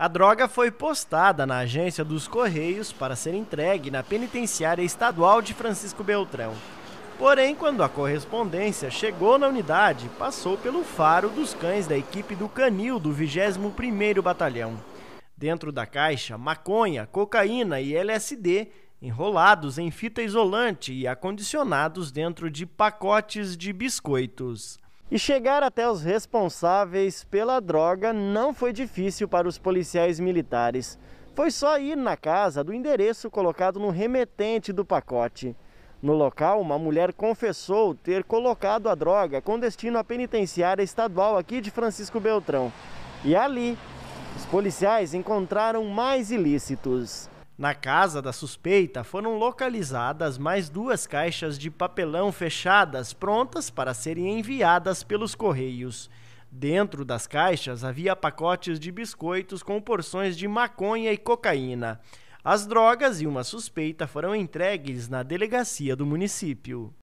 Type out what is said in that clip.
A droga foi postada na agência dos Correios para ser entregue na penitenciária estadual de Francisco Beltrão. Porém, quando a correspondência chegou na unidade, passou pelo faro dos cães da equipe do Canil do 21º Batalhão. Dentro da caixa, maconha, cocaína e LSD enrolados em fita isolante e acondicionados dentro de pacotes de biscoitos. E chegar até os responsáveis pela droga não foi difícil para os policiais militares. Foi só ir na casa do endereço colocado no remetente do pacote. No local, uma mulher confessou ter colocado a droga com destino à penitenciária estadual aqui de Francisco Beltrão. E ali, os policiais encontraram mais ilícitos. Na casa da suspeita foram localizadas mais duas caixas de papelão fechadas, prontas para serem enviadas pelos correios. Dentro das caixas havia pacotes de biscoitos com porções de maconha e cocaína. As drogas e uma suspeita foram entregues na delegacia do município.